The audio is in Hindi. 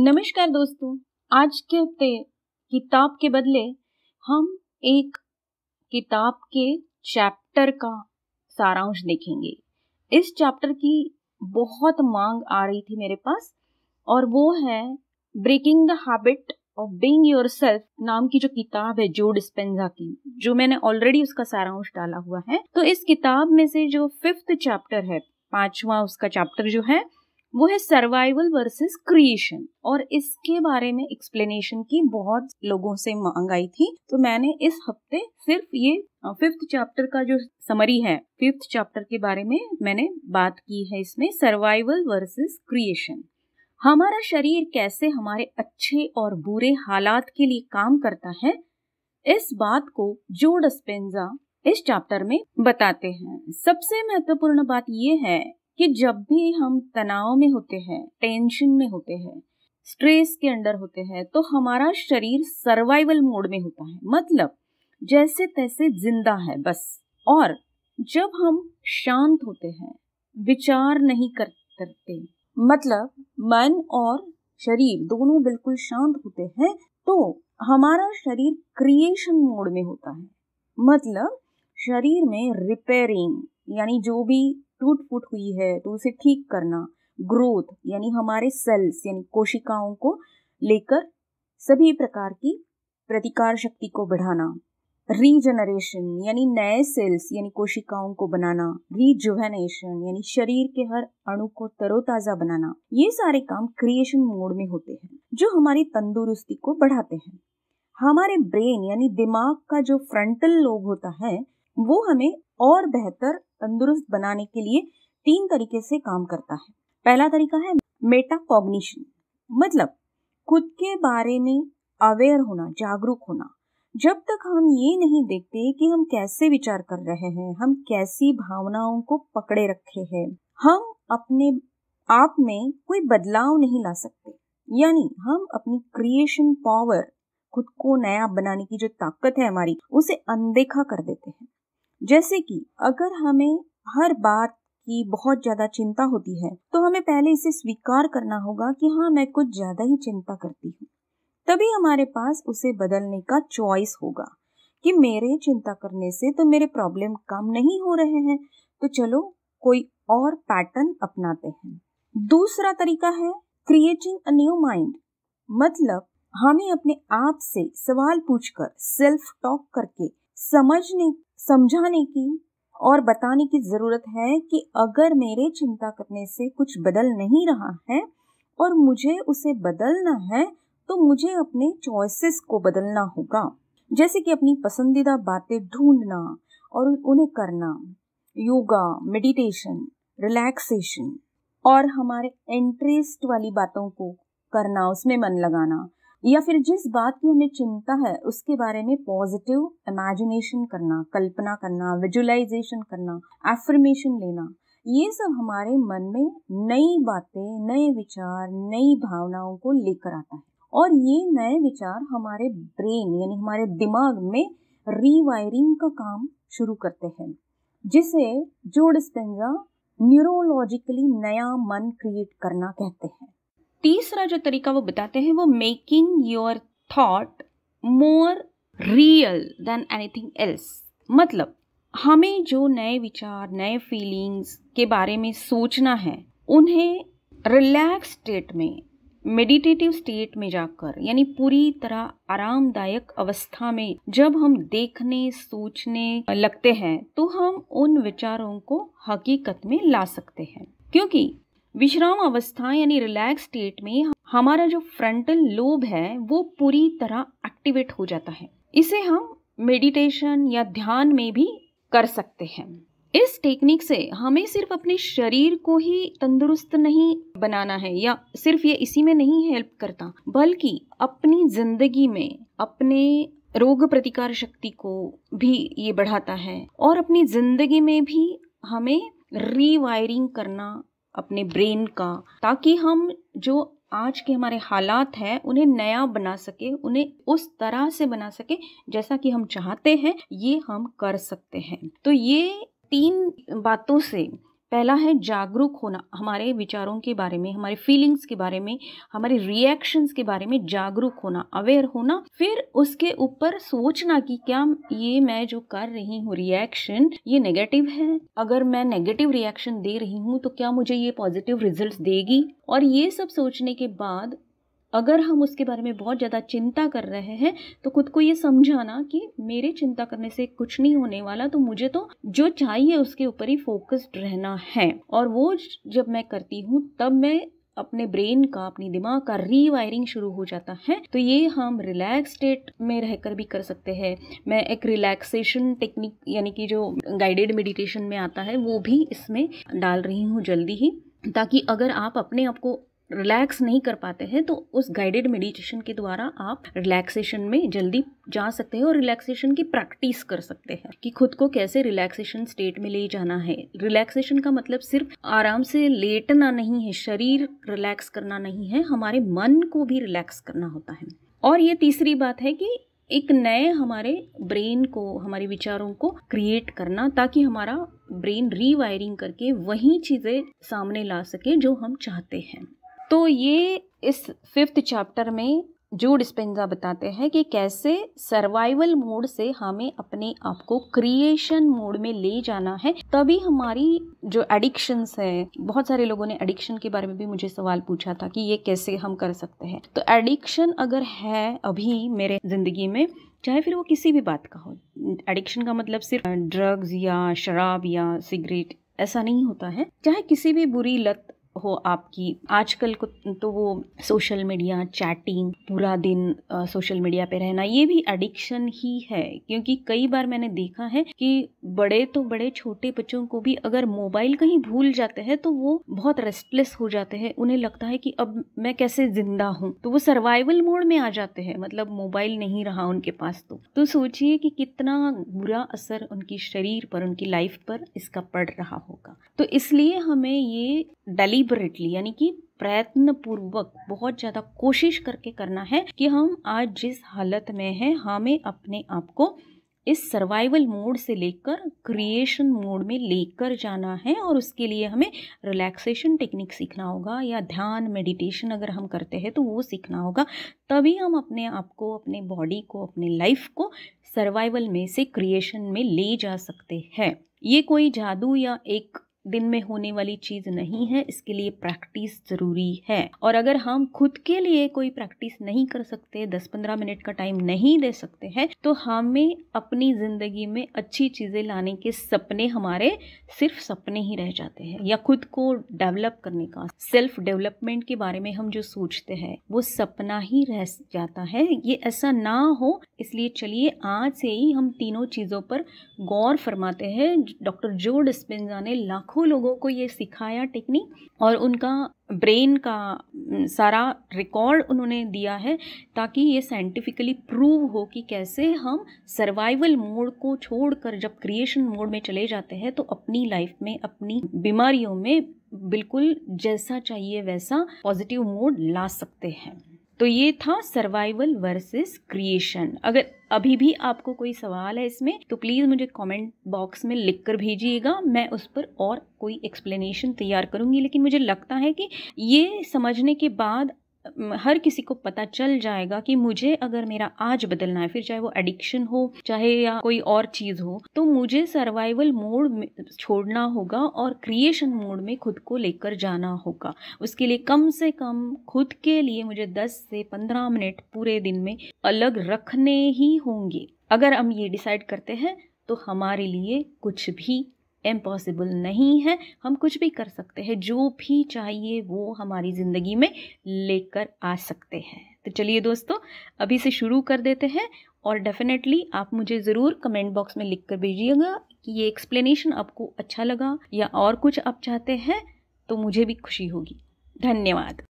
नमस्कार दोस्तों आज के हफ्ते किताब के बदले हम एक किताब के चैप्टर का सारांश देखेंगे इस चैप्टर की बहुत मांग आ रही थी मेरे पास और वो है breaking the habit of being yourself नाम की जो किताब है जो डिस्पेंजा की जो मैंने ऑलरेडी उसका सारांश डाला हुआ है तो इस किताब में से जो फिफ्थ चैप्टर है पांचवा उसका चैप्टर जो है वो है सर्वाइवल वर्सेस क्रिएशन और इसके बारे में एक्सप्लेनेशन की बहुत लोगों से मांग आई थी तो मैंने इस हफ्ते सिर्फ ये फिफ्थ चैप्टर का जो समरी है फिफ्थ चैप्टर के बारे में मैंने बात की है इसमें सर्वाइवल वर्सेस क्रिएशन हमारा शरीर कैसे हमारे अच्छे और बुरे हालात के लिए काम करता है इस बात को जो डस्पेंजा इस चैप्टर में बताते हैं सबसे महत्वपूर्ण बात यह है कि जब भी हम तनाव में होते हैं टेंशन में होते हैं स्ट्रेस के अंडर होते हैं तो हमारा शरीर सर्वाइवल मोड में होता है मतलब जैसे तैसे जिंदा है बस और जब हम शांत होते हैं विचार नहीं कर करते मतलब मन और शरीर दोनों बिल्कुल शांत होते हैं तो हमारा शरीर क्रिएशन मोड में होता है मतलब शरीर में रिपेयरिंग यानी जो भी टूट फूट हुई है तो उसे ठीक करना ग्रोथ यानी हमारे सेल्स यानी कोशिकाओं को लेकर सभी प्रकार की प्रतिकार शक्ति को बढ़ाना रीजनरेशन यानी नए सेल्स यानी कोशिकाओं को बनाना रीजुवेनेशन यानी शरीर के हर अणु को तरोताजा बनाना ये सारे काम क्रिएशन मोड में होते हैं जो हमारी तंदुरुस्ती को बढ़ाते हैं हमारे ब्रेन यानी दिमाग का जो फ्रंटल लोब होता है वो हमें और बेहतर तंदुरुस्त बनाने के लिए तीन तरीके से काम करता है पहला तरीका है मेटाकॉग्निशन मतलब खुद के बारे में अवेयर होना जागरूक होना जब तक हम ये नहीं देखते कि हम कैसे विचार कर रहे हैं हम कैसी भावनाओं को पकड़े रखे हैं हम अपने आप में कोई बदलाव नहीं ला सकते यानी हम अपनी क्रिएशन पावर खुद को नया बनाने की जो ताकत है हमारी उसे अनदेखा कर देते हैं जैसे कि अगर हमें हर बात की बहुत ज्यादा चिंता होती है तो हमें पहले इसे स्वीकार करना होगा कि हाँ मैं कुछ ज्यादा ही चिंता करती हूँ तभी हमारे पास उसे बदलने का चॉइस होगा कि मेरे चिंता करने से तो मेरे प्रॉब्लम कम नहीं हो रहे हैं तो चलो कोई और पैटर्न अपनाते हैं दूसरा तरीका है क्रिएटिंग अ न्यू माइंड मतलब हमें अपने आप से सवाल पूछकर सेल्फ टॉक करके समझने समझाने की और बताने की ज़रूरत है कि अगर मेरे चिंता करने से कुछ बदल नहीं रहा है और मुझे उसे बदलना है तो मुझे अपने चॉइसेस को बदलना होगा जैसे कि अपनी पसंदीदा बातें ढूंढना और उन्हें करना योगा मेडिटेशन रिलैक्सेशन और हमारे इंटरेस्ट वाली बातों को करना उसमें मन लगाना या फिर जिस बात की हमें चिंता है उसके बारे में पॉजिटिव इमेजिनेशन करना कल्पना करना विजुअलाइजेशन करना एफर्मेशन लेना ये सब हमारे मन में नई बातें नए विचार नई भावनाओं को लेकर आता है और ये नए विचार हमारे ब्रेन यानी हमारे दिमाग में रीवायरिंग का काम शुरू करते हैं जिसे जोड़ स्पेंजा न्यूरोलॉजिकली नया मन क्रिएट करना कहते हैं तीसरा जो तरीका वो बताते हैं वो making your thought more real than anything else मतलब हमें जो नए विचार नए फीलिंग्स के बारे में सोचना है उन्हें रिलैक्स स्टेट में मेडिटेटिव स्टेट में जाकर यानी पूरी तरह आरामदायक अवस्था में जब हम देखने सोचने लगते हैं तो हम उन विचारों को हकीकत में ला सकते हैं क्योंकि विश्राम अवस्था यानी रिलैक्स स्टेट में हमारा जो फ्रंटल लोब है वो पूरी तरह एक्टिवेट हो जाता है इसे हम मेडिटेशन या ध्यान में भी कर सकते हैं इस टेक्निक से हमें सिर्फ अपने शरीर को ही तंदुरुस्त नहीं बनाना है या सिर्फ ये इसी में नहीं हेल्प करता बल्कि अपनी जिंदगी में अपने रोग प्रतिकार शक्ति को भी ये बढ़ाता है और अपनी जिंदगी में भी हमें रीवायरिंग करना अपने ब्रेन का ताकि हम जो आज के हमारे हालात हैं उन्हें नया बना सके उन्हें उस तरह से बना सके जैसा कि हम चाहते हैं ये हम कर सकते हैं तो ये तीन बातों से पहला है जागरूक होना हमारे विचारों के बारे में हमारे फीलिंग्स के बारे में हमारे रिएक्शंस के बारे में जागरूक होना अवेयर होना फिर उसके ऊपर सोचना कि क्या ये मैं जो कर रही हूँ रिएक्शन ये नेगेटिव है अगर मैं नेगेटिव रिएक्शन दे रही हूँ तो क्या मुझे ये पॉजिटिव रिजल्ट देगी और ये सब सोचने के बाद अगर हम उसके बारे में बहुत ज़्यादा चिंता कर रहे हैं तो खुद को ये समझाना कि मेरे चिंता करने से कुछ नहीं होने वाला तो मुझे तो जो चाहिए उसके ऊपर ही फोकस्ड रहना है और वो जब मैं करती हूँ तब मैं अपने ब्रेन का अपने दिमाग का रीवायरिंग शुरू हो जाता है तो ये हम रिलैक्स स्टेट में रहकर भी कर सकते हैं मैं एक रिलैक्सेशन टेक्निक यानी कि जो गाइडेड मेडिटेशन में आता है वो भी इसमें डाल रही हूँ जल्दी ही ताकि अगर आप अपने आप को रिलैक्स नहीं कर पाते हैं तो उस गाइडेड मेडिटेशन के द्वारा आप रिलैक्सेशन में जल्दी जा सकते हैं और रिलैक्सेशन की प्रैक्टिस कर सकते हैं कि खुद को कैसे रिलैक्सेशन स्टेट में ले जाना है रिलैक्सेशन का मतलब सिर्फ आराम से लेटना नहीं है शरीर रिलैक्स करना नहीं है हमारे मन को भी रिलैक्स करना होता है और ये तीसरी बात है कि एक नए हमारे ब्रेन को हमारे विचारों को क्रिएट करना ताकि हमारा ब्रेन रीवायरिंग करके वही चीज़ें सामने ला सके जो हम चाहते हैं तो ये इस फिफ्थ चैप्टर में जो डिस्पेंजा बताते हैं कि कैसे सर्वाइवल मोड से हमें अपने आप को क्रिएशन मोड में ले जाना है तभी हमारी जो एडिक्शंस है बहुत सारे लोगों ने एडिक्शन के बारे में भी मुझे सवाल पूछा था कि ये कैसे हम कर सकते हैं तो एडिक्शन अगर है अभी मेरे जिंदगी में चाहे फिर वो किसी भी बात का हो एडिक्शन का मतलब सिर्फ ड्रग्स या शराब या सिगरेट ऐसा नहीं होता है चाहे किसी भी बुरी लत हो आपकी आजकल को तो वो सोशल मीडिया चैटिंग पूरा दिन आ, सोशल मीडिया पे रहना ये भी एडिक्शन ही है क्योंकि कई बार मैंने देखा है कि बड़े तो बड़े छोटे बच्चों को भी अगर मोबाइल कहीं भूल जाते हैं तो वो बहुत रेस्टलेस हो जाते हैं उन्हें लगता है कि अब मैं कैसे जिंदा हूँ तो वो सर्वाइवल मोड में आ जाते हैं मतलब मोबाइल नहीं रहा उनके पास तो, तो सोचिए कि कितना बुरा असर उनकी शरीर पर उनकी लाइफ पर इसका पड़ रहा होगा तो इसलिए हमें ये डेली डिलीबरेटली यानी कि प्रयत्न पूर्वक बहुत ज़्यादा कोशिश करके करना है कि हम आज जिस हालत में हैं हमें अपने आप को इस सर्वाइवल मोड से लेकर क्रिएशन मोड में लेकर जाना है और उसके लिए हमें रिलैक्सेशन टेक्निक सीखना होगा या ध्यान मेडिटेशन अगर हम करते हैं तो वो सीखना होगा तभी हम अपने आप को अपने बॉडी को अपने लाइफ को सर्वाइवल में से क्रिएशन में ले जा सकते हैं ये कोई जादू या एक दिन में होने वाली चीज़ नहीं है इसके लिए प्रैक्टिस ज़रूरी है और अगर हम खुद के लिए कोई प्रैक्टिस नहीं कर सकते 10-15 मिनट का टाइम नहीं दे सकते हैं तो हमें अपनी ज़िंदगी में अच्छी चीज़ें लाने के सपने हमारे सिर्फ सपने ही रह जाते हैं या खुद को डेवलप करने का सेल्फ डेवलपमेंट के बारे में हम जो सोचते हैं वो सपना ही रह जाता है ये ऐसा ना हो इसलिए चलिए आज से ही हम तीनों चीज़ों पर गौर फरमाते हैं डॉक्टर जो डिस्पेंजा ने लाखों लाखों लोगों को ये सिखाया टेक्निक और उनका ब्रेन का सारा रिकॉर्ड उन्होंने दिया है ताकि ये साइंटिफिकली प्रूव हो कि कैसे हम सर्वाइवल मोड को छोड़कर जब क्रिएशन मोड में चले जाते हैं तो अपनी लाइफ में अपनी बीमारियों में बिल्कुल जैसा चाहिए वैसा पॉजिटिव मोड ला सकते हैं तो ये था सर्वाइवल वर्सेस क्रिएशन अगर अभी भी आपको कोई सवाल है इसमें तो प्लीज़ मुझे कमेंट बॉक्स में लिख कर भेजिएगा मैं उस पर और कोई एक्सप्लेनेशन तैयार करूँगी लेकिन मुझे लगता है कि ये समझने के बाद हर किसी को पता चल जाएगा कि मुझे अगर मेरा आज बदलना है फिर चाहे वो एडिक्शन हो चाहे या कोई और चीज़ हो तो मुझे सर्वाइवल मोड छोड़ना होगा और क्रिएशन मोड में खुद को लेकर जाना होगा उसके लिए कम से कम खुद के लिए मुझे 10 से 15 मिनट पूरे दिन में अलग रखने ही होंगे अगर हम ये डिसाइड करते हैं तो हमारे लिए कुछ भी इम्पॉसिबल नहीं है हम कुछ भी कर सकते हैं जो भी चाहिए वो हमारी ज़िंदगी में लेकर आ सकते हैं तो चलिए दोस्तों अभी से शुरू कर देते हैं और डेफिनेटली आप मुझे ज़रूर कमेंट बॉक्स में लिख कर भेजिएगा कि ये एक्सप्लेनेशन आपको अच्छा लगा या और कुछ आप चाहते हैं तो मुझे भी खुशी होगी धन्यवाद